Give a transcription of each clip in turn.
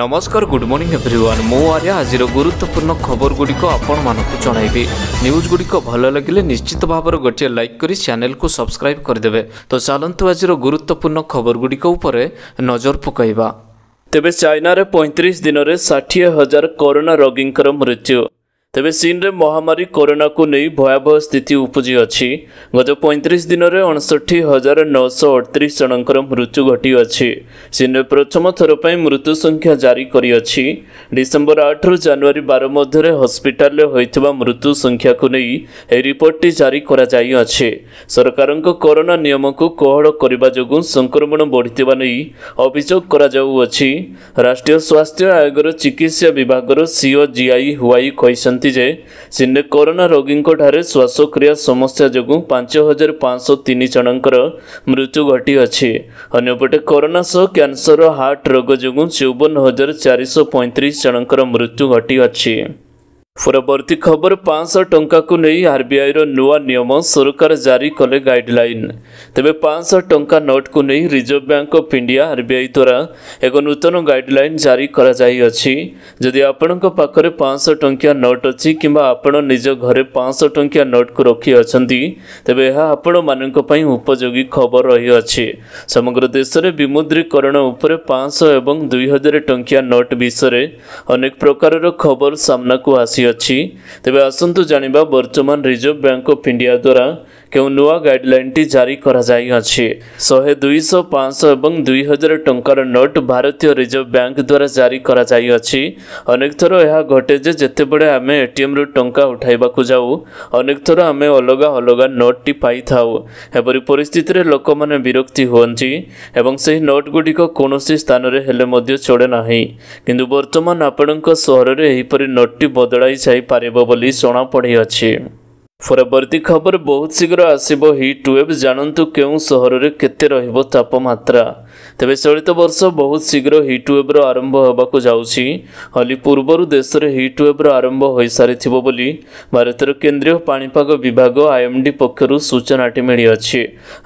ନମସ୍କାର good morning everyone ମୁଁ ଆର୍ଯ୍ୟ ଆଜିର ଗୁରୁତ୍ୱପୂର୍ଣ୍ଣ ଖବରଗୁଡ଼ିକ ଆପଣମାନଙ୍କୁ ଜଣାଇବି ନ୍ୟୁଜ୍ଗୁଡ଼ିକ ଭଲ ଲାଗିଲେ ନିଶ୍ଚିତ ଭାବରେ ଗୋଟିଏ ଲାଇକ୍ କରି ଚ୍ୟାନେଲ୍କୁ ସବସ୍କ୍ରାଇବ୍ କରିଦେବେ ତ ଚାଲନ୍ତୁ ଆଜିର ଗୁରୁତ୍ୱପୂର୍ଣ୍ଣ ଖବରଗୁଡ଼ିକ ଉପରେ ନଜର ପକାଇବା ତେବେ ଚାଇନାରେ ପଇଁତିରିଶ ଦିନରେ ଷାଠିଏ ହଜାର କରୋନା ରୋଗୀଙ୍କର ମୃତ୍ୟୁ ତେବେ ଚୀନରେ ମହାମାରୀ କରୋନାକୁ ନେଇ ଭୟାବହ ସ୍ଥିତି ଉପୁଜି ଅଛି ଗତ ପଇଁତିରିଶ ଦିନରେ ଅଣଷଠି ହଜାର ନଅଶହ ଅଠତିରିଶ ଜଣଙ୍କର ମୃତ୍ୟୁ ଘଟିଅଛି ଚୀନରେ ପ୍ରଥମ ଥର ପାଇଁ ମୃତ୍ୟୁ ସଂଖ୍ୟା ଜାରି କରିଅଛି ଡିସେମ୍ବର ଆଠରୁ ଜାନୁଆରୀ ବାର ମଧ୍ୟରେ ହସ୍ପିଟାଲରେ ହୋଇଥିବା ମୃତ୍ୟୁ ସଂଖ୍ୟାକୁ ନେଇ ଏହି ରିପୋର୍ଟଟି ଜାରି କରାଯାଇଅଛି ସରକାରଙ୍କ କରୋନା ନିୟମକୁ କୋହଳ କରିବା ଯୋଗୁଁ ସଂକ୍ରମଣ ବଢ଼ିଥିବା ନେଇ ଅଭିଯୋଗ କରାଯାଉଅଛି ରାଷ୍ଟ୍ରୀୟ ସ୍ୱାସ୍ଥ୍ୟ ଆୟୋଗର ଚିକିତ୍ସା ବିଭାଗର ସିଓ ଜିଆଇ ହୁଆଇ କହିଛନ୍ତି କହିଛନ୍ତି ଯେ ଚୀନରେ କରୋନା ରୋଗୀଙ୍କ ଠାରେ ଶ୍ୱାସକ୍ରିୟା ସମସ୍ୟା ଯୋଗୁଁ ପାଞ୍ଚ ହଜାର ପାଞ୍ଚଶହ ତିନି ଜଣଙ୍କର ମୃତ୍ୟୁ ଘଟିଅଛି ଅନ୍ୟପଟେ କରୋନା ସହ କ୍ୟାନ୍ସର ହାର୍ଟ ରୋଗ ଯୋଗୁଁ ଚଉବନ ହଜାର ଚାରିଶହ ପଇଁତିରିଶ ଜଣଙ୍କର ମୃତ୍ୟୁ ଘଟିଅଛି ପରବର୍ତ୍ତୀ ଖବର ପାଞ୍ଚଶହ ଟଙ୍କାକୁ ନେଇ ଆର୍ବିଆଇର ନୂଆ ନିୟମ ସରକାର ଜାରି କଲେ ଗାଇଡ଼ଲାଇନ୍ ତେବେ ପାଞ୍ଚଶହ ଟଙ୍କା ନୋଟ୍କୁ ନେଇ Reserve Bank of India RBI ଦ୍ୱାରା ଏକ ନୂତନ ଗାଇଡ଼ଲାଇନ୍ ଜାରି କରାଯାଇଅଛି ଯଦି ଆପଣଙ୍କ ପାଖରେ ପାଞ୍ଚଶହ ଟଙ୍କିଆ ନୋଟ୍ ଅଛି କିମ୍ବା ଆପଣ ନିଜ ଘରେ ପାଞ୍ଚଶହ ଟଙ୍କିଆ ନୋଟ୍କୁ ରଖିଅଛନ୍ତି ତେବେ ଏହା ଆପଣମାନଙ୍କ ପାଇଁ ଉପଯୋଗୀ ଖବର ରହିଅଛି ସମଗ୍ର ଦେଶରେ ବିମୁଦ୍ରୀକରଣ ଉପରେ ପାଞ୍ଚଶହ ଏବଂ ଦୁଇହଜାର ଟଙ୍କିଆ ନୋଟ୍ ବିଷୟରେ ଅନେକ ପ୍ରକାରର ଖବର ସାମ୍ନାକୁ ଆସିଅଛି ଅଛି ତେବେ ଆସନ୍ତୁ ଜାଣିବା ବର୍ତ୍ତମାନ ରିଜର୍ଭ ବ୍ୟାଙ୍କ ଅଫ୍ ଇଣ୍ଡିଆ ଦ୍ୱାରା କେଉଁ ନୂଆ ଗାଇଡ଼ଲାଇନ୍ଟି ଜାରି କରାଯାଇଅଛି ଶହେ ଦୁଇଶହ ପାଞ୍ଚଶହ ଏବଂ ଦୁଇ ହଜାର ଟଙ୍କାର ନୋଟ୍ ଭାରତୀୟ ରିଜର୍ଭ ବ୍ୟାଙ୍କ ଦ୍ୱାରା ଜାରି କରାଯାଇଅଛି ଅନେକ ଥର ଏହା ଘଟେ ଯେ ଯେତେବେଳେ ଆମେ ଏଟିଏମ୍ରୁ ଟଙ୍କା ଉଠାଇବାକୁ ଯାଉ ଅନେକ ଥର ଆମେ ଅଲଗା ଅଲଗା ନୋଟ୍ଟି ପାଇଥାଉ ଏପରି ପରିସ୍ଥିତିରେ ଲୋକମାନେ ବିରକ୍ତି ହୁଅନ୍ତି ଏବଂ ସେହି ନୋଟ୍ଗୁଡ଼ିକ କୌଣସି ସ୍ଥାନରେ ହେଲେ ମଧ୍ୟ ଚଡ଼େ ନାହିଁ କିନ୍ତୁ ବର୍ତ୍ତମାନ ଆପଣଙ୍କ ସହରରେ ଏହିପରି ନୋଟ୍ଟି ବଦଳାଇ ଯାଇପାରିବ ବୋଲି ଜଣାପଡ଼ିଅଛି ପରବର୍ତ୍ତୀ ଖବର ବହୁତ ଶୀଘ୍ର ଆସିବ ହିଟ୍ ୱେଭ୍ ଜାଣନ୍ତୁ କେଉଁ ସହରରେ କେତେ ରହିବ ତାପମାତ୍ରା ତେବେ ଚଳିତ ବର୍ଷ ବହୁତ ଶୀଘ୍ର ହିଟ୍ ୱେଭ୍ର ଆରମ୍ଭ ହେବାକୁ ଯାଉଛି ହୋଲି ପୂର୍ବରୁ ଦେଶରେ ହିଟ୍ ୱେଭ୍ର ଆରମ୍ଭ ହୋଇସାରିଥିବ ବୋଲି ଭାରତର କେନ୍ଦ୍ରୀୟ ପାଣିପାଗ ବିଭାଗ ଆଇଏମ୍ଡି ପକ୍ଷରୁ ସୂଚନାଟି ମିଳିଅଛି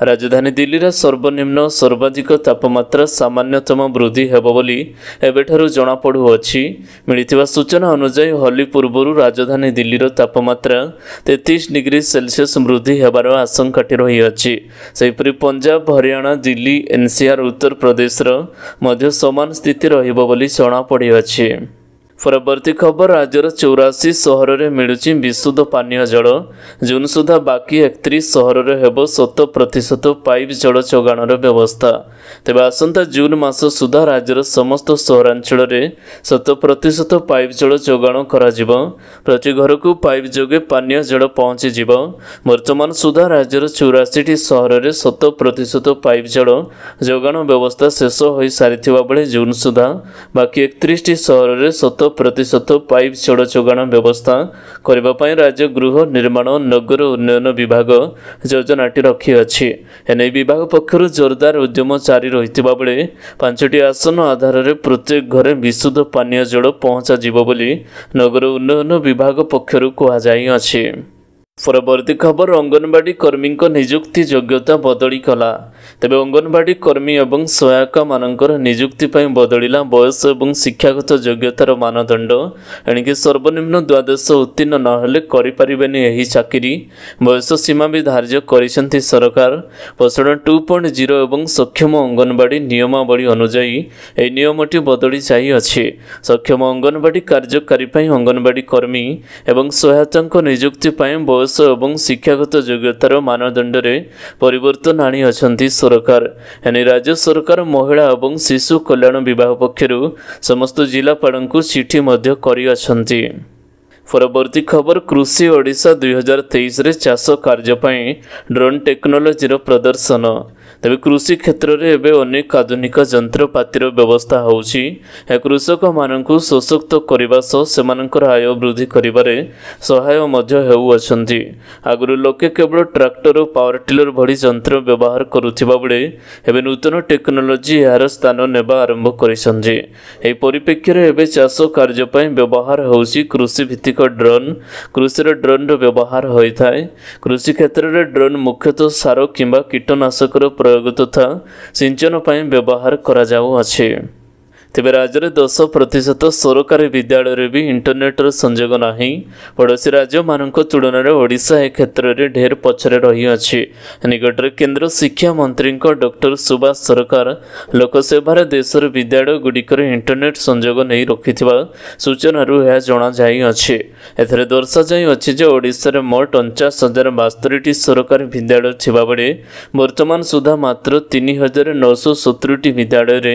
ରାଜଧାନୀ ଦିଲ୍ଲୀର ସର୍ବନିମ୍ନ ସର୍ବାଧିକ ତାପମାତ୍ରା ସାମାନ୍ୟତମ ବୃଦ୍ଧି ହେବ ବୋଲି ଏବେଠାରୁ ଜଣାପଡ଼ୁଅଛି ମିଳିଥିବା ସୂଚନା ଅନୁଯାୟୀ ହୋଲି ପୂର୍ବରୁ ରାଜଧାନୀ ଦିଲ୍ଲୀର ତାପମାତ୍ରା ତେତିଶ ଡିଗ୍ରୀ ସେଲସିୟସ୍ ବୃଦ୍ଧି ହେବାର ଆଶଙ୍କାଟି ରହିଅଛି ସେହିପରି ପଞ୍ଜାବ ହରିୟାଣା ଦିଲ୍ଲୀ ଏନ୍ସିଆର୍ ଉତ୍ତର ଆନ୍ଧ୍ରପ୍ରଦେଶର ମଧ୍ୟ ସମାନ ସ୍ଥିତି ରହିବ ବୋଲି ଜଣାପଡ଼ିଅଛି ପରବର୍ତ୍ତୀ ଖବର ରାଜ୍ୟର ଚଉରାଅଶୀ ସହରରେ ମିଳୁଛି ବିଶୁଦ୍ଧ ପାନୀୟ ଜଳ ଜୁନ୍ ସୁଦ୍ଧା ବାକି ଏକତିରିଶ ସହରରେ ହେବ ଶତ ପ୍ରତିଶତ ପାଇପ୍ ଜଳ ଯୋଗାଣର ବ୍ୟବସ୍ଥା ତେବେ ଆସନ୍ତା ଜୁନ୍ ମାସ ସୁଦ୍ଧା ରାଜ୍ୟର ସମସ୍ତ ସହରାଞ୍ଚଳରେ ଶତ ପ୍ରତିଶତ ପାଇପ୍ ଜଳ ଯୋଗାଣ କରାଯିବ ପ୍ରତି ଘରକୁ ପାଇପ୍ ଯୋଗେ ପାନୀୟ ଜଳ ପହଞ୍ଚିଯିବ ବର୍ତ୍ତମାନ ସୁଦ୍ଧା ରାଜ୍ୟର ଚଉରାଅଶୀଟି ସହରରେ ଶତ ପ୍ରତିଶତ ପାଇପ୍ ଜଳ ଯୋଗାଣ ବ୍ୟବସ୍ଥା ଶେଷ ହୋଇସାରିଥିବା ବେଳେ ଜୁନ୍ ସୁଦ୍ଧା ବାକି ଏକତିରିଶଟି ସହରରେ ଶତ ପ୍ରତିଶତ ପାଇପ୍ ଜଳ ଯୋଗାଣ ବ୍ୟବସ୍ଥା କରିବା ପାଇଁ ରାଜ୍ୟ ଗୃହ ନିର୍ମାଣ ନଗର ଉନ୍ନୟନ ବିଭାଗ ଯୋଜନାଟି ରଖିଅଛି ଏନେଇ ବିଭାଗ ପକ୍ଷରୁ ଜୋରଦାର ଉଦ୍ୟମ ଜାରି ରହିଥିବା ବେଳେ ପାଞ୍ଚଟି ଆସନ ଆଧାରରେ ପ୍ରତ୍ୟେକ ଘରେ ବିଶୁଦ୍ଧ ପାନୀୟ ଜଳ ପହଞ୍ଚାଯିବ ବୋଲି ନଗର ଉନ୍ନୟନ ବିଭାଗ ପକ୍ଷରୁ କୁହାଯାଇଅଛି পরবর্তী খবর অঙ্গনবাড়ি কর্মীঙ্ক নিযুক্তি যোগ্যতা বদলি কলা তবে অঙ্গনবাড়ি কর্মী এবং সহায়ক মানকর নিযুক্তি বদলিলা বয়স এবং শিক্ষাগত যোগ্যতার মানদণ্ড এণিকি সর্বনিম্ন দ্বাদশ উত্তীর্ণ নহলে করিপারিবেনি এই চাকরি বয়স সীমা বি ধার্য করেছেন সরকার পোষণ টু পয়েন্ট জিরো এবং সক্ষম অঙ্গনবাড়ি নিয়মাবলী অনুযায়ী এই নিয়মটি বদলি যাই যাইଅଛି সক্ষম অঙ্গনবাড়ি কার্যকারী অঙ্গনবাড়ি কর্মী এবং সহায়তাঙ্ক নিযুক্তি বয়স ବୟସ ଏବଂ ଶିକ୍ଷାଗତ ଯୋଗ୍ୟତାର ମାନଦଣ୍ଡରେ ପରିବର୍ତ୍ତନ ଆଣିଅଛନ୍ତି ସରକାର ଏଣେ ରାଜ୍ୟ ସରକାର ମହିଳା ଏବଂ ଶିଶୁ କଲ୍ୟାଣ ବିଭାଗ ପକ୍ଷରୁ ସମସ୍ତ ଜିଲ୍ଲାପାଳଙ୍କୁ ଚିଠି ମଧ୍ୟ କରିଅଛନ୍ତି ପରବର୍ତ୍ତୀ ଖବର କୃଷି ଓଡ଼ିଶା ଦୁଇ ହଜାର ତେଇଶରେ ଚାଷ କାର୍ଯ୍ୟ ପାଇଁ ଡ୍ରୋନ୍ ଟେକ୍ନୋଲୋଜିର ପ୍ରଦର୍ଶନ ତେବେ କୃଷି କ୍ଷେତ୍ରରେ ଏବେ ଅନେକ ଆଧୁନିକ ଯନ୍ତ୍ରପାତିର ବ୍ୟବସ୍ଥା ହେଉଛି ଏହା କୃଷକମାନଙ୍କୁ ସଶକ୍ତ କରିବା ସହ ସେମାନଙ୍କର ଆୟ ବୃଦ୍ଧି କରିବାରେ ସହାୟ ମଧ୍ୟ ହେଉଅଛନ୍ତି ଆଗରୁ ଲୋକେ କେବଳ ଟ୍ରାକ୍ଟର ଓ ପାୱାର ଟିଲର ଭଳି ଯନ୍ତ୍ର ବ୍ୟବହାର କରୁଥିବା ବେଳେ ଏବେ ନୂତନ ଟେକ୍ନୋଲୋଜି ଏହାର ସ୍ଥାନ ନେବା ଆରମ୍ଭ କରିଛନ୍ତି ଏହି ପରିପ୍ରେକ୍ଷୀରେ ଏବେ ଚାଷ କାର୍ଯ୍ୟ ପାଇଁ ବ୍ୟବହାର ହେଉଛି କୃଷିଭିତ୍ତିକ ଡ୍ରୋନ୍ କୃଷିର ଡ୍ରୋନ୍ର ବ୍ୟବହାର ହୋଇଥାଏ କୃଷି କ୍ଷେତ୍ରରେ ଡ୍ରୋନ୍ ମୁଖ୍ୟତଃ ସାର କିମ୍ବା କୀଟନାଶକର ପ୍ରୟୋଗ ତଥା ସିଞ୍ଚନ ପାଇଁ ବ୍ୟବହାର କରାଯାଉଅଛି ତେବେ ରାଜ୍ୟରେ ଦଶ ପ୍ରତିଶତ ସରକାରୀ ବିଦ୍ୟାଳୟରେ ବି ଇଣ୍ଟରନେଟ୍ର ସଂଯୋଗ ନାହିଁ ପଡ଼ୋଶୀ ରାଜ୍ୟମାନଙ୍କ ତୁଳନାରେ ଓଡ଼ିଶା ଏ କ୍ଷେତ୍ରରେ ଢେର ପଛରେ ରହିଅଛି ନିକଟରେ କେନ୍ଦ୍ର ଶିକ୍ଷାମନ୍ତ୍ରୀଙ୍କ ଡକ୍ଟର ସୁବାସ ସରକାର ଲୋକସେବାରେ ଦେଶର ବିଦ୍ୟାଳୟଗୁଡ଼ିକରେ ଇଣ୍ଟରନେଟ୍ ସଂଯୋଗ ନେଇ ରଖିଥିବା ସୂଚନାରୁ ଏହା ଜଣାଯାଇଅଛି ଏଥିରେ ଦର୍ଶାଯାଇଅଛି ଯେ ଓଡ଼ିଶାରେ ମୋଟ ଅଣଚାଶ ହଜାର ବାସ୍ତରିଟି ସରକାରୀ ବିଦ୍ୟାଳୟ ଥିବାବେଳେ ବର୍ତ୍ତମାନ ସୁଦ୍ଧା ମାତ୍ର ତିନି ହଜାର ନଅଶହ ସତୁରିଟି ବିଦ୍ୟାଳୟରେ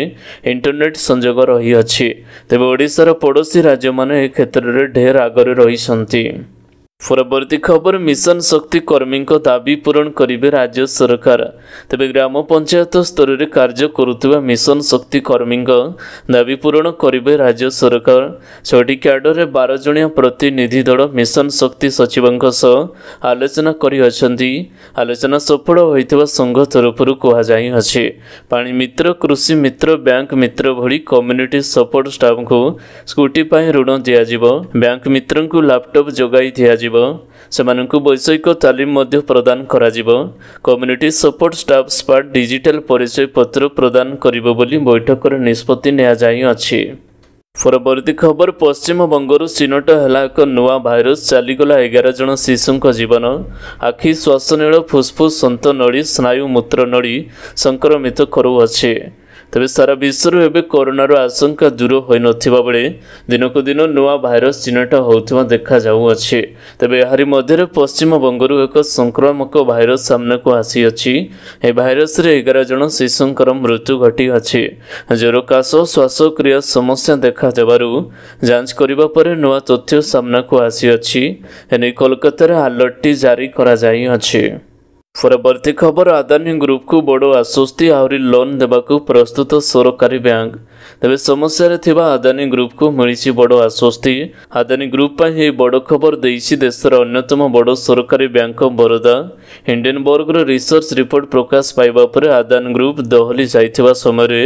ଇଣ୍ଟରନେଟ୍ ସଂଯୋଗ ସଂଯୋଗ ରହିଅଛି ତେବେ ଓଡ଼ିଶାର ପଡ଼ୋଶୀ ରାଜ୍ୟମାନେ ଏ କ୍ଷେତ୍ରରେ ଢେର ଆଗରେ ରହିଛନ୍ତି ପରବର୍ତ୍ତୀ ଖବର ମିଶନ ଶକ୍ତି କର୍ମୀଙ୍କ ଦାବି ପୂରଣ କରିବେ ରାଜ୍ୟ ସରକାର ତେବେ ଗ୍ରାମ ପଞ୍ଚାୟତ ସ୍ତରରେ କାର୍ଯ୍ୟ କରୁଥିବା ମିଶନ ଶକ୍ତି କର୍ମୀଙ୍କ ଦାବି ପୂରଣ କରିବେ ରାଜ୍ୟ ସରକାର ଛଅଟି କ୍ୟାଡରରେ ବାର ଜଣିଆ ପ୍ରତିନିଧି ଦଳ ମିଶନ ଶକ୍ତି ସଚିବଙ୍କ ସହ ଆଲୋଚନା କରିଅଛନ୍ତି ଆଲୋଚନା ସଫଳ ହୋଇଥିବା ସଂଘ ତରଫରୁ କୁହାଯାଇଅଛି ପାଣି ମିତ୍ର କୃଷି ମିତ୍ର ବ୍ୟାଙ୍କ ମିତ୍ର ଭଳି କମ୍ୟୁନିଟି ସପୋର୍ଟ ଷ୍ଟାଫ୍ଙ୍କୁ ସ୍କୁଟି ପାଇଁ ଋଣ ଦିଆଯିବ ବ୍ୟାଙ୍କ ମିତ୍ରଙ୍କୁ ଲାପଟପ୍ ଯୋଗାଇ ଦିଆଯିବ କରାଯିବ ସେମାନଙ୍କୁ ବୈଷୟିକ ତାଲିମ ମଧ୍ୟ ପ୍ରଦାନ କରାଯିବ କମ୍ୟୁନିଟି ସପୋର୍ଟ ଷ୍ଟାଫ୍ ସ୍ପାର୍ଟ ଡିଜିଟାଲ ପତ୍ର ପ୍ରଦାନ କରିବ ବୋଲି ବୈଠକରେ ନିଷ୍ପତ୍ତି ନିଆଯାଇଅଛି ପରବର୍ତ୍ତୀ ଖବର ପଶ୍ଚିମବଙ୍ଗରୁ ଚିହ୍ନଟ ହେଲା ଏକ ନୂଆ ଭାଇରସ୍ ଚାଲିଗଲା ଏଗାର ଜଣ ଶିଶୁଙ୍କ ଜୀବନ ଆଖି ଶ୍ୱାସନୀଳ ଫୁସ୍ଫୁସ୍ ସନ୍ତ ନଳୀ ସ୍ନାୟୁ ମୂତ୍ର ନଳୀ ସଂକ୍ରମିତ କରୁଅଛି ତେବେ ସାରା ବିଶ୍ୱରୁ ଏବେ କରୋନାର ଆଶଙ୍କା ଦୂର ହୋଇନଥିବା ବେଳେ ଦିନକୁ ଦିନ ନୂଆ ଭାଇରସ୍ ଚିହ୍ନଟ ହେଉଥିବା ଦେଖାଯାଉଅଛି ତେବେ ଏହାରି ମଧ୍ୟରେ ପଶ୍ଚିମବଙ୍ଗରୁ ଏକ ସଂକ୍ରାମକ ଭାଇରସ୍ ସାମ୍ନାକୁ ଆସିଅଛି ଏହି ଭାଇରସ୍ରେ ଏଗାର ଜଣ ଶିଶୁଙ୍କର ମୃତ୍ୟୁ ଘଟିଅଛି ଜ୍ୱର କାଶ ଶ୍ୱାସକ୍ରିୟା ସମସ୍ୟା ଦେଖାଦେବାରୁ ଯାଞ୍ଚ କରିବା ପରେ ନୂଆ ତଥ୍ୟ ସାମ୍ନାକୁ ଆସିଅଛି ଏ ନେଇ କୋଲକାତାରେ ଆଲର୍ଟଟି ଜାରି କରାଯାଇଅଛି ପରବର୍ତ୍ତୀ ଖବର ଆଦାନୀ ଗ୍ରୁପକୁ ବଡ଼ ଆଶ୍ୱସ୍ତି ଆହୁରି ଲୋନ୍ ଦେବାକୁ ପ୍ରସ୍ତୁତ ସରକାରୀ ବ୍ୟାଙ୍କ ତେବେ ସମସ୍ୟାରେ ଥିବା ଆଦାନୀ ଗ୍ରୁପକୁ ମିଳିଛି ବଡ଼ ଆଶ୍ୱସ୍ତି ଆଦାନୀ ଗ୍ରୁପ ପାଇଁ ଏହି ବଡ଼ ଖବର ଦେଇଛି ଦେଶର ଅନ୍ୟତମ ବଡ଼ ସରକାରୀ ବ୍ୟାଙ୍କ ବରୋଦା ହିଣ୍ଡେନବର୍ଗର ରିସର୍ଚ୍ଚ ରିପୋର୍ଟ ପ୍ରକାଶ ପାଇବା ପରେ ଆଦାନୀ ଗ୍ରୁପ ଦୋହଲି ଯାଇଥିବା ସମୟରେ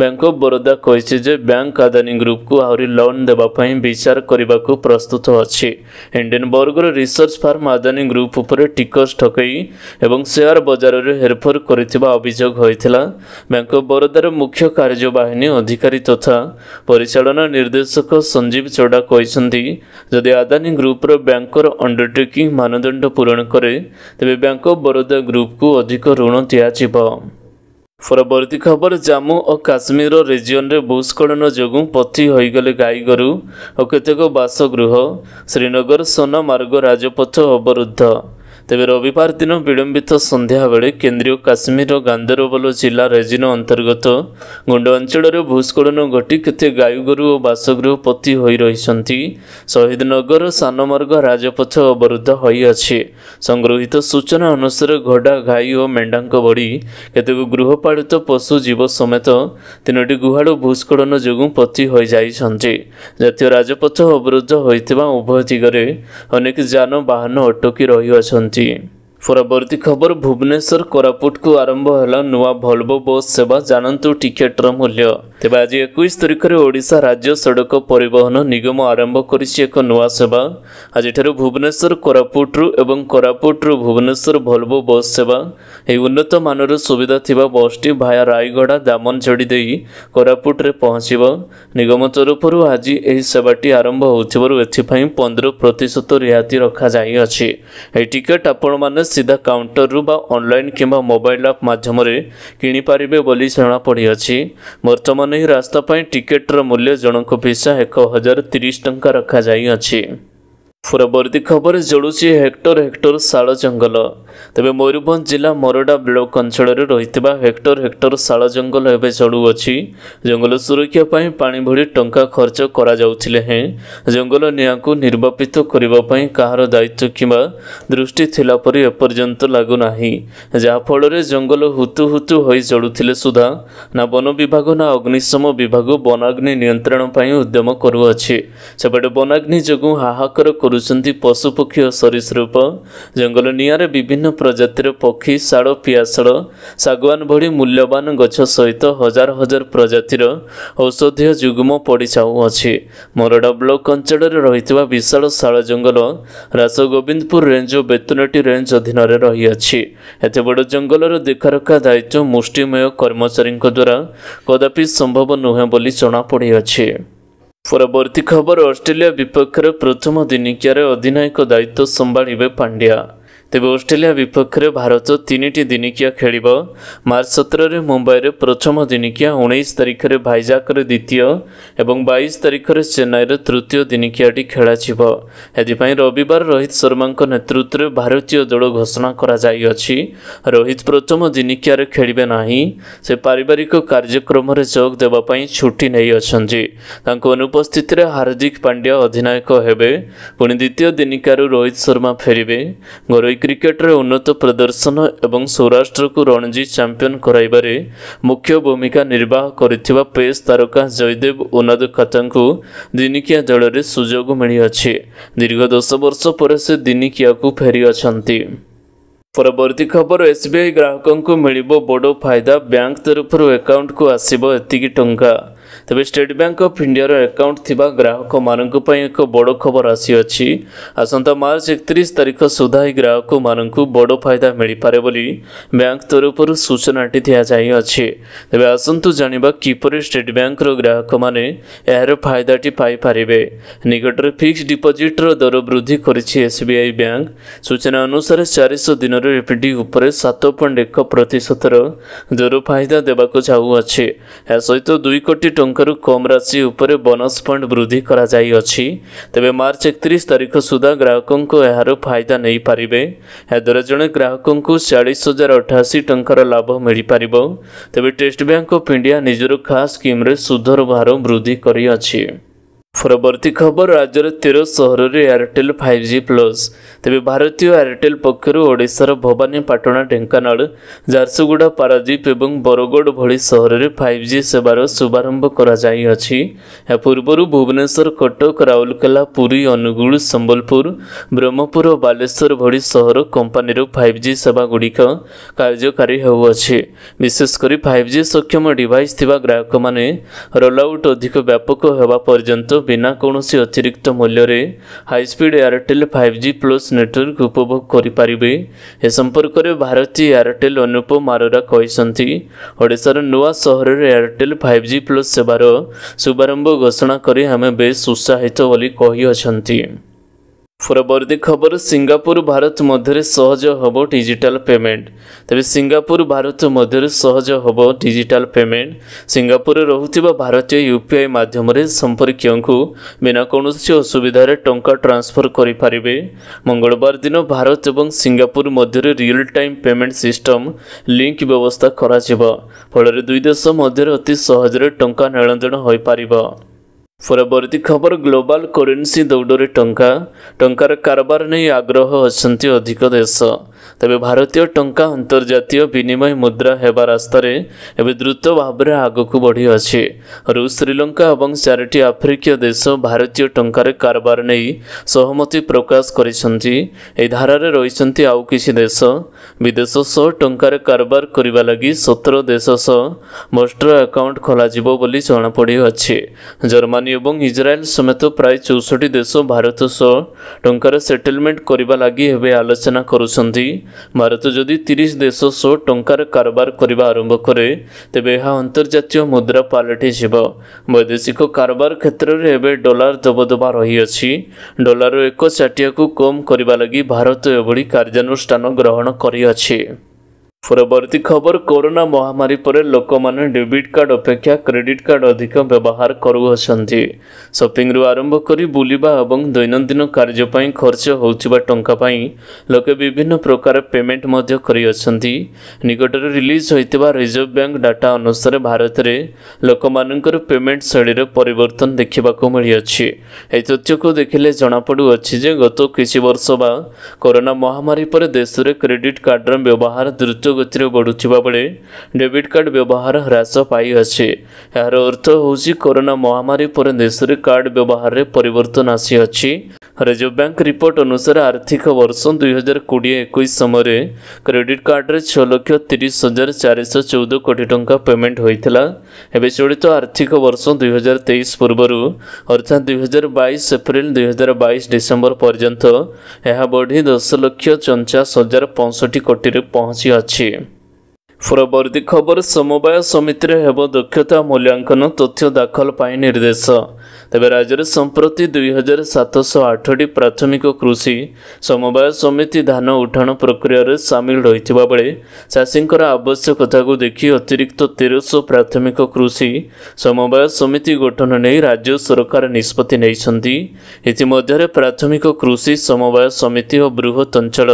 ବ୍ୟାଙ୍କ ଅଫ୍ ବରୋଦା କହିଛି ଯେ ବ୍ୟାଙ୍କ ଆଦାନୀ ଗ୍ରୁପକୁ ଆହୁରି ଲୋନ୍ ଦେବା ପାଇଁ ବିଚାର କରିବାକୁ ପ୍ରସ୍ତୁତ ଅଛି ହିଣ୍ଡେନବର୍ଗର ରିସର୍ଚ୍ଚ ଫାର୍ମ ଆଦାନୀ ଗ୍ରୁପ ଉପରେ ଟିକସ ଠକେଇ ଏବଂ ସେୟାର ବଜାରରେ ହେରଫେର କରିଥିବା ଅଭିଯୋଗ ହୋଇଥିଲା ବ୍ୟାଙ୍କ ଅଫ୍ ବରୋଦାର ମୁଖ୍ୟ କାର୍ଯ୍ୟବାହିନୀ ଅଧିକାରୀ ତଥା ପରିଚାଳନା ନିର୍ଦ୍ଦେଶକ ସଞ୍ଜୀବ ଚୋଡ଼ା କହିଛନ୍ତି ଯଦି ଆଦାନୀ ଗ୍ରୁପ୍ର ବ୍ୟାଙ୍କର ଅଣ୍ଡରଟେକିଂ ମାନଦଣ୍ଡ ପୂରଣ କରେ ତେବେ ବ୍ୟାଙ୍କ ଅଫ୍ ବରୋଦା ଗ୍ରୁପ୍କୁ ଅଧିକ ଋଣ ଦିଆଯିବ ପରବର୍ତ୍ତୀ ଖବର ଜାମ୍ମୁ ଓ କାଶ୍ମୀରର ରିଜିଅନ୍ରେ ଭୂସ୍ଖଳନ ଯୋଗୁଁ ପଥି ହୋଇଗଲେ ଗାଈଗୋରୁ ଓ କେତେକ ବାସଗୃହ ଶ୍ରୀନଗର ସୋନମାର୍ଗ ରାଜପଥ ଅବରୁଦ୍ଧ ତେବେ ରବିବାର ଦିନ ବିଳମ୍ବିତ ସନ୍ଧ୍ୟାବେଳେ କେନ୍ଦ୍ରୀୟ କାଶ୍ମୀରର ଗାନ୍ଦରବଲ ଜିଲ୍ଲା ରେଜିନ ଅନ୍ତର୍ଗତ ଗୁଣ୍ଡ ଅଞ୍ଚଳରେ ଭୂସ୍ଖଳନ ଘଟି କେତେ ଗାୟୁଗୋରୁ ଓ ବାସଗୃହ ପୋତି ହୋଇ ରହିଛନ୍ତି ଶହୀଦନଗର ସାନମାର୍ଗ ରାଜପଥ ଅବରୋଧ ହୋଇଅଛି ସଂଗୃହୀତ ସୂଚନା ଅନୁସାରେ ଘୋଡ଼ା ଘାଇ ଓ ମେଣ୍ଢାଙ୍କ ଭଳି କେତେକ ଗୃହପାଳିତ ପଶୁ ଜୀବ ସମେତ ତିନୋଟି ଗୁହାଳ ଭୂସ୍ଖଳନ ଯୋଗୁଁ ପୋତି ହୋଇଯାଇଛନ୍ତି ଜାତୀୟ ରାଜପଥ ଅବରୋଧ ହୋଇଥିବା ଉଭୟ ଦିଗରେ ଅନେକ ଯାନବାହନ ଅଟକି ରହିଅଛନ୍ତି Sí. ପରବର୍ତ୍ତୀ ଖବର ଭୁବନେଶ୍ୱର କୋରାପୁଟକୁ ଆରମ୍ଭ ହେଲା ନୂଆ ଭଲ୍ବୋ ବସ୍ ସେବା ଜାଣନ୍ତୁ ଟିକେଟ୍ର ମୂଲ୍ୟ ତେବେ ଆଜି ଏକୋଇଶ ତାରିଖରେ ଓଡ଼ିଶା ରାଜ୍ୟ ସଡ଼କ ପରିବହନ ନିଗମ ଆରମ୍ଭ କରିଛି ଏକ ନୂଆ ସେବା ଆଜିଠାରୁ ଭୁବନେଶ୍ୱର କୋରାପୁଟରୁ ଏବଂ କୋରାପୁଟରୁ ଭୁବନେଶ୍ୱର ଭଲ୍ବୋ ବସ୍ ସେବା ଏହି ଉନ୍ନତମାନର ସୁବିଧା ଥିବା ବସ୍ଟି ଭାୟା ରାୟଗଡ଼ା ଦାମନ ଦାମନଝଡ଼ି ଦେଇ କୋରାପୁଟରେ ପହଞ୍ଚିବ ନିଗମ ତରଫରୁ ଆଜି ଏହି ସେବାଟି ଆରମ୍ଭ ହେଉଥିବାରୁ ଏଥିପାଇଁ ପନ୍ଦର ପ୍ରତିଶତ ରିହାତି ରଖାଯାଇଅଛି ଏହି ଟିକେଟ୍ ଆପଣମାନେ ସିଧା କାଉଣ୍ଟରରୁ ବା ଅନଲାଇନ୍ କିମ୍ବା ମୋବାଇଲ୍ ଆପ୍ ମାଧ୍ୟମରେ କିଣିପାରିବେ ବୋଲି ଜଣାପଡ଼ିଅଛି ବର୍ତ୍ତମାନ ଏହି ରାସ୍ତା ପାଇଁ ଟିକେଟ୍ର ମୂଲ୍ୟ ଜଣଙ୍କ ପିଛା ଏକ ହଜାର ତିରିଶ ଟଙ୍କା ରଖାଯାଇଅଛି পরবর্তী খবর জড়ুছি হেক্টর হেক্টর শাল জঙ্গল তবে ময়ূরভঞ্জ জেলা মরডা ব্লক অঞ্চলের রয়েছে হেক্টর হেক্টর শাল জঙ্গল এবে জড়ুছি জঙ্গল সুরক্ষা পাই পানি ভরি টঙ্কা খরচ করা যাউছিলে হে জঙ্গল নিয়াঁকু নির্বাপিত করা কাহার দায়িত্ব কিংবা দৃষ্টি থিলা এপর্যন্ত লাগু নাহি যাহাফଳରେ জঙ্গল হুতু হুতু হয়ে জড়ুଥିଲେ সুদ্ধা না বন বিভাগ না অগ্নিশম বিভাগ বনাগ্নি নিয়ন্ত্রণ উদ্যম করুছে সেপটে বনাগ্নি যোগ হাহাকার କରୁଛନ୍ତି ପଶୁପକ୍ଷୀ ଓ ସରୀସୃପ ଜଙ୍ଗଲ ନିଆଁରେ ବିଭିନ୍ନ ପ୍ରଜାତିର ପକ୍ଷୀ ଶାଳ ପିଆଶାଳ ଶାଗୁଆନ ଭଳି ମୂଲ୍ୟବାନ ଗଛ ସହିତ ହଜାର ହଜାର ପ୍ରଜାତିର ଔଷଧୀୟ ଯୁଗ୍ମ ପଡ଼ିଯାଉଅଛି ମରଡ଼ା ବ୍ଲକ ଅଞ୍ଚଳରେ ରହିଥିବା ବିଶାଳ ଶାଳ ଜଙ୍ଗଲ ରାସଗୋବିନ୍ଦପୁର ରେଞ୍ଜ ଓ ବେତନଟି ରେଞ୍ଜ ଅଧୀନରେ ରହିଅଛି ଏତେ ବଡ଼ ଜଙ୍ଗଲର ଦେଖାରଖା ଦାୟିତ୍ୱ ମୁଷ୍ଟିମୟ କର୍ମଚାରୀଙ୍କ ଦ୍ୱାରା କଦାପି ସମ୍ଭବ ନୁହେଁ ବୋଲି ଜଣାପଡ଼ିଅଛି ପରବର୍ତ୍ତୀ ଖବର ଅଷ୍ଟ୍ରେଲିଆ ବିପକ୍ଷରେ ପ୍ରଥମ ଦିନିକିଆରେ ଅଧିନାୟକ ଦାୟିତ୍ୱ ସମ୍ଭାଳିବେ ପାଣ୍ଡ୍ୟା ତେବେ ଅଷ୍ଟ୍ରେଲିଆ ବିପକ୍ଷରେ ଭାରତ ତିନିଟି ଦିନିକିଆ ଖେଳିବ ମାର୍ଚ୍ଚ ସତରରେ ମୁମ୍ବାଇରେ ପ୍ରଥମ ଦିନିକିଆ ଉଣେଇଶ ତାରିଖରେ ଭାଇଜାକରେ ଦ୍ୱିତୀୟ ଏବଂ ବାଇଶ ତାରିଖରେ ଚେନ୍ନାଇରେ ତୃତୀୟ ଦିନିକିଆଟି ଖେଳାଯିବ ଏଥିପାଇଁ ରବିବାର ରୋହିତ ଶର୍ମାଙ୍କ ନେତୃତ୍ୱରେ ଭାରତୀୟ ଦଳ ଘୋଷଣା କରାଯାଇଅଛି ରୋହିତ ପ୍ରଥମ ଦିନିକିଆରେ ଖେଳିବେ ନାହିଁ ସେ ପାରିବାରିକ କାର୍ଯ୍ୟକ୍ରମରେ ଯୋଗ ଦେବା ପାଇଁ ଛୁଟି ନେଇଅଛନ୍ତି ତାଙ୍କ ଅନୁପସ୍ଥିତିରେ ହାର୍ଦ୍ଦିକ ପାଣ୍ଡ୍ୟା ଅଧିନାୟକ ହେବେ ପୁଣି ଦ୍ୱିତୀୟ ଦିନିକାରୁ ରୋହିତ ଶର୍ମା ଫେରିବେ ଘରୋଇ କ୍ରିକେଟରେ ଉନ୍ନତ ପ୍ରଦର୍ଶନ ଏବଂ ସୌରାଷ୍ଟ୍ରକୁ ରଣଜୀ ଚାମ୍ପିୟନ କରାଇବାରେ ମୁଖ୍ୟ ଭୂମିକା ନିର୍ବାହ କରିଥିବା ପେସ୍ ତାରକା ଜୟଦେବ ଉନାଦୁଖାତାଙ୍କୁ ଦିନିକିଆ ଦଳରେ ସୁଯୋଗ ମିଳିଅଛି ଦୀର୍ଘ ଦଶ ବର୍ଷ ପରେ ସେ ଦିନିକିଆକୁ ଫେରିଅଛନ୍ତି ପରବର୍ତ୍ତୀ ଖବର ଏସ୍ବିଆଇ ଗ୍ରାହକଙ୍କୁ ମିଳିବ ବଡ଼ ଫାଇଦା ବ୍ୟାଙ୍କ ତରଫରୁ ଏକାଉଣ୍ଟକୁ ଆସିବ ଏତିକି ଟଙ୍କା ତେବେ ଷ୍ଟେଟ୍ ବ୍ୟାଙ୍କ ଅଫ୍ ଇଣ୍ଡିଆର ଆକାଉଣ୍ଟ ଥିବା ଗ୍ରାହକମାନଙ୍କ ପାଇଁ ଏକ ବଡ଼ ଖବର ଆସିଅଛି ଆସନ୍ତା ମାର୍ଚ୍ଚ ଏକତିରିଶ ତାରିଖ ସୁଦ୍ଧା ଏହି ଗ୍ରାହକମାନଙ୍କୁ ବଡ଼ ଫାଇଦା ମିଳିପାରେ ବୋଲି ବ୍ୟାଙ୍କ ତରଫରୁ ସୂଚନାଟି ଦିଆଯାଇଅଛି ତେବେ ଆସନ୍ତୁ ଜାଣିବା କିପରି ଷ୍ଟେଟ୍ ବ୍ୟାଙ୍କର ଗ୍ରାହକମାନେ ଏହାର ଫାଇଦାଟି ପାଇପାରିବେ ନିକଟରେ ଫିକ୍ସ ଡିପୋଜିଟ୍ର ଦର ବୃଦ୍ଧି କରିଛି ଏସ୍ବିଆଇ ବ୍ୟାଙ୍କ ସୂଚନା ଅନୁସାରେ ଚାରିଶହ ଦିନର ଏଫ୍ଡି ଉପରେ ସାତ ପଏଣ୍ଟ ଏକ ପ୍ରତିଶତର ଦର ଫାଇଦା ଦେବାକୁ ଯାଉଅଛି ଏହା ସହିତ ଦୁଇ କୋଟି ଟଙ୍କା ଲକ୍ଷଙ୍କରୁ କମ୍ ରାଶି ଉପରେ ବୋନସ୍ ଫଣ୍ଡ ବୃଦ୍ଧି କରାଯାଇଅଛି ତେବେ ମାର୍ଚ୍ଚ ଏକତିରିଶ ତାରିଖ ସୁଦ୍ଧା ଗ୍ରାହକଙ୍କୁ ଏହାର ଫାଇଦା ନେଇପାରିବେ ଏହାଦ୍ୱାରା ଜଣେ ଗ୍ରାହକଙ୍କୁ ଚାଳିଶ ହଜାର ଅଠାଅଶୀ ଟଙ୍କାର ଲାଭ ମିଳିପାରିବ ତେବେ ଷ୍ଟେଟ୍ ବ୍ୟାଙ୍କ ଅଫ୍ ଇଣ୍ଡିଆ ନିଜର ଖାସ୍ ସ୍କିମ୍ରେ ସୁଧର ଭାର ବୃଦ୍ଧି କରିଅଛି ପରବର୍ତ୍ତୀ ଖବର ରାଜ୍ୟର ତେର ସହରରେ ଏୟାରଟେଲ୍ ଫାଇଭ୍ ଜି ପ୍ଲସ୍ ତେବେ ଭାରତୀୟ ଏୟାରଟେଲ୍ ପକ୍ଷରୁ ଓଡ଼ିଶାର ଭବାନୀପାଟଣା ଢେଙ୍କାନାଳ ଝାରସୁଗୁଡ଼ା ପାରାଦୀପ ଏବଂ ବରଗଡ଼ ଭଳି ସହରରେ ଫାଇଭ୍ ଜି ସେବାର ଶୁଭାରମ୍ଭ କରାଯାଇଅଛି ଏହା ପୂର୍ବରୁ ଭୁବନେଶ୍ୱର କଟକ ରାଉରକେଲା ପୁରୀ ଅନୁଗୁଳ ସମ୍ବଲପୁର ବ୍ରହ୍ମପୁର ଓ ବାଲେଶ୍ୱର ଭଳି ସହର କମ୍ପାନୀର ଫାଇଭ୍ ଜି ସେବାଗୁଡ଼ିକ କାର୍ଯ୍ୟକାରୀ ହେଉଅଛି ବିଶେଷ କରି ଫାଇଭ୍ ଜି ସକ୍ଷମ ଡିଭାଇସ୍ ଥିବା ଗ୍ରାହକମାନେ ରୋଲ୍ ଆଉଟ୍ ଅଧିକ ବ୍ୟାପକ ହେବା ପର୍ଯ୍ୟନ୍ତ ବିନା କୌଣସି ଅତିରିକ୍ତ ମୂଲ୍ୟରେ high speed Airtel five G plus network ଉପଭୋଗ କରିପାରିବେ ଏ ସମ୍ପର୍କରେ ଭାରତୀୟ ଏୟାରଟେଲ୍ ଅନୁପ ମାରୋରା କହିଛନ୍ତି ଓଡ଼ିଶାର ନୂଆ ସହରରେ ଏୟାରଟେଲ୍ ଫାଇଭ୍ ଜି ପ୍ଲସ୍ ସେବାର ଶୁଭାରମ୍ଭ ଘୋଷଣା କରି ଆମେ ବେଶ୍ ଉତ୍ସାହିତ ବୋଲି କହିଅଛନ୍ତି ପରବର୍ତ୍ତୀ ଖବର ସିଙ୍ଗାପୁର ଭାରତ ମଧ୍ୟରେ ସହଜ ହେବ ଡିଜିଟାଲ୍ ପେମେଣ୍ଟ ତେବେ ସିଙ୍ଗାପୁର ଭାରତ ମଧ୍ୟରେ ସହଜ ହେବ ଡିଜିଟାଲ୍ ପେମେଣ୍ଟ ସିଙ୍ଗାପୁରରେ ରହୁଥିବା ଭାରତୀୟ ୟୁ ପି ଆଇ ମାଧ୍ୟମରେ ସମ୍ପର୍କୀୟଙ୍କୁ ବିନା କୌଣସି ଅସୁବିଧାରେ ଟଙ୍କା ଟ୍ରାନ୍ସଫର୍ କରିପାରିବେ ମଙ୍ଗଳବାର ଦିନ ଭାରତ ଏବଂ ସିଙ୍ଗାପୁର ମଧ୍ୟରେ real time payment system link ବ୍ୟବସ୍ଥା କରାଯିବ ଫଳରେ ଦୁଇ ଦେଶ ମଧ୍ୟରେ ଅତି ସହଜରେ ଟଙ୍କା ନେଣଦେଣ ହୋଇପାରିବ ପରବର୍ତ୍ତୀ ଖବର ଗ୍ଲୋବାଲ୍ କରେନ୍ସି ଦୌଡ଼ରେ ଟଙ୍କା ଟଙ୍କାର କାରବାର ନେଇ ଆଗ୍ରହ ଅଛନ୍ତି ଅଧିକ ଦେଶ ତେବେ ଭାରତୀୟ ଟଙ୍କା ଅନ୍ତର୍ଜାତୀୟ ବିନିମୟ ମୁଦ୍ରା ହେବା ରାସ୍ତାରେ ଏବେ ଦ୍ରୁତ ଭାବରେ ଆଗକୁ ବଢ଼ିଅଛି ରୁଷ ଶ୍ରୀଲଙ୍କା ଏବଂ ଚାରିଟି ଆଫ୍ରିକୀୟ ଦେଶ ଭାରତୀୟ ଟଙ୍କାରେ କାରବାର ନେଇ ସହମତି ପ୍ରକାଶ କରିଛନ୍ତି ଏହି ଧାରାରେ ରହିଛନ୍ତି ଆଉ କିଛି ଦେଶ ବିଦେଶ ସହ ଟଙ୍କାରେ କାରବାର କରିବା ଲାଗି ସତର ଦେଶ ସହ ମଷ୍ଟର ଆକାଉଣ୍ଟ ଖୋଲାଯିବ ବୋଲି ଜଣାପଡ଼ିଅଛି ଜର୍ମାନୀ ଏବଂ ଇସ୍ରାଏଲ ସମେତ ପ୍ରାୟ ଚଉଷଠି ଦେଶ ଭାରତ ସହ ଟଙ୍କାରେ ସେଟେଲମେଣ୍ଟ କରିବା ଲାଗି ଏବେ ଆଲୋଚନା କରୁଛନ୍ତି ଭାରତ ଯଦି ତିରିଶ ଦେଶ ସହ ଟଙ୍କାର କାରବାର କରିବା ଆରମ୍ଭ କରେ ତେବେ ଏହା ଅନ୍ତର୍ଜାତୀୟ ମୁଦ୍ରା ପାଲଟିଯିବ ବୈଦେଶିକ କାରବାର କ୍ଷେତ୍ରରେ ଏବେ ଡଲାର ଦବଦବା ରହିଅଛି ଡଲାର ଏକ ଚାଟିଆକୁ କମ୍ କରିବା ଲାଗି ଭାରତ ଏଭଳି କାର୍ଯ୍ୟାନୁଷ୍ଠାନ ଗ୍ରହଣ କରିଅଛି ପରବର୍ତ୍ତୀ ଖବର କରୋନା ମହାମାରୀ ପରେ ଲୋକମାନେ ଡେବିଟ୍ କାର୍ଡ଼ ଅପେକ୍ଷା କ୍ରେଡିଟ୍ କାର୍ଡ଼ ଅଧିକ ବ୍ୟବହାର କରୁଅଛନ୍ତି ସପିଂରୁ ଆରମ୍ଭ କରି ବୁଲିବା ଏବଂ ଦୈନନ୍ଦିନ କାର୍ଯ୍ୟ ପାଇଁ ଖର୍ଚ୍ଚ ହେଉଥିବା ଟଙ୍କା ପାଇଁ ଲୋକେ ବିଭିନ୍ନ ପ୍ରକାର ପେମେଣ୍ଟ ମଧ୍ୟ କରିଅଛନ୍ତି ନିକଟରେ ରିଲିଜ୍ ହୋଇଥିବା ରିଜର୍ଭ ବ୍ୟାଙ୍କ ଡାଟା ଅନୁସାରେ ଭାରତରେ ଲୋକମାନଙ୍କର ପେମେଣ୍ଟ ଶୈଳୀରେ ପରିବର୍ତ୍ତନ ଦେଖିବାକୁ ମିଳିଅଛି ଏହି ତଥ୍ୟକୁ ଦେଖିଲେ ଜଣାପଡ଼ୁଅଛି ଯେ ଗତ କିଛି ବର୍ଷ ବା କରୋନା ମହାମାରୀ ପରେ ଦେଶରେ କ୍ରେଡିଟ୍ କାର୍ଡ଼ର ବ୍ୟବହାର ଦ୍ରୁତ ଗତିରେ ବଢ଼ୁଥିବା ବେଳେ ଡେବିଟ୍ କାର୍ଡ଼ ବ୍ୟବହାର ହ୍ରାସ ପାଇଅଛି ଏହାର ଅର୍ଥ ହେଉଛି କରୋନା ମହାମାରୀ ପରେ ଦେଶରେ କାର୍ଡ଼ ବ୍ୟବହାରରେ ପରିବର୍ତ୍ତନ ଆସିଅଛି ରିଜର୍ଭ ବ୍ୟାଙ୍କ ରିପୋର୍ଟ ଅନୁସାରେ ଆର୍ଥିକ ବର୍ଷ ଦୁଇହଜାର କୋଡ଼ିଏ ଏକୋଇଶ ସମୟରେ କ୍ରେଡ଼ିଟ୍ କାର୍ଡ଼ରେ ଛଅ ଲକ୍ଷ ତିରିଶ ହଜାର ଚାରିଶହ ଚଉଦ କୋଟି ଟଙ୍କା ପେମେଣ୍ଟ ହୋଇଥିଲା ଏବେ ଚଳିତ ଆର୍ଥିକ ବର୍ଷ ଦୁଇହଜାର ତେଇଶ ପୂର୍ବରୁ ଅର୍ଥାତ୍ ଦୁଇହଜାର ବାଇଶ ଏପ୍ରିଲ ଦୁଇହଜାର ବାଇଶ ଡିସେମ୍ବର ପର୍ଯ୍ୟନ୍ତ ଏହା ବଢ଼ି ଦଶ ଲକ୍ଷ ଚଞ୍ଚାଶ ହଜାର ପଞ୍ଚଷଠି କୋଟିରେ ପହଞ୍ଚିଅଛି ପରବର୍ତ୍ତୀ ଖବର ସମବାୟ ସମିତିରେ ହେବ ଦକ୍ଷତା ମୂଲ୍ୟାଙ୍କନ ତଥ୍ୟ ଦାଖଲ ପାଇଁ ନିର୍ଦ୍ଦେଶ ତେବେ ରାଜ୍ୟରେ ସମ୍ପ୍ରତି ଦୁଇ ହଜାର ସାତଶହ ଆଠଟି ପ୍ରାଥମିକ କୃଷି ସମବାୟ ସମିତି ଧାନ ଉଠାଣ ପ୍ରକ୍ରିୟାରେ ସାମିଲ ରହିଥିବା ବେଳେ ଚାଷୀଙ୍କର ଆବଶ୍ୟକତାକୁ ଦେଖି ଅତିରିକ୍ତ ତେରଶହ ପ୍ରାଥମିକ କୃଷି ସମବାୟ ସମିତି ଗଠନ ନେଇ ରାଜ୍ୟ ସରକାର ନିଷ୍ପତ୍ତି ନେଇଛନ୍ତି ଇତିମଧ୍ୟରେ ପ୍ରାଥମିକ କୃଷି ସମବାୟ ସମିତି ଓ ବୃହତ ଅଞ୍ଚଳ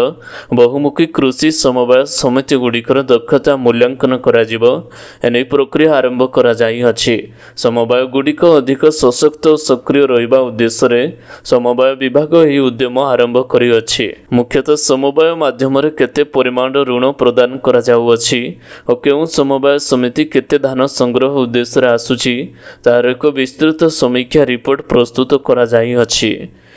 ବହୁମୁଖୀ କୃଷି ସମବାୟ ସମିତିଗୁଡ଼ିକର ଦକ୍ଷତା ମୂଲ୍ୟାଙ୍କନ କରାଯିବ ଏନେଇ ପ୍ରକ୍ରିୟା ଆରମ୍ଭ କରାଯାଇଅଛି ସମବାୟଗୁଡ଼ିକ ଅଧିକ ସଶକ୍ତ ଓ ସକ୍ରିୟ ରହିବା ଉଦ୍ଦେଶ୍ୟରେ ସମବାୟ ବିଭାଗ ଏହି ଉଦ୍ୟମ ଆରମ୍ଭ କରିଅଛି ମୁଖ୍ୟତଃ ସମବାୟ ମାଧ୍ୟମରେ କେତେ ପରିମାଣର ଋଣ ପ୍ରଦାନ କରାଯାଉଅଛି ଓ କେଉଁ ସମବାୟ ସମିତି କେତେ ଧାନ ସଂଗ୍ରହ ଉଦ୍ଦେଶ୍ୟରେ ଆସୁଛି ତାହାର ଏକ ବିସ୍ତୃତ ସମୀକ୍ଷା ରିପୋର୍ଟ ପ୍ରସ୍ତୁତ କରାଯାଇଅଛି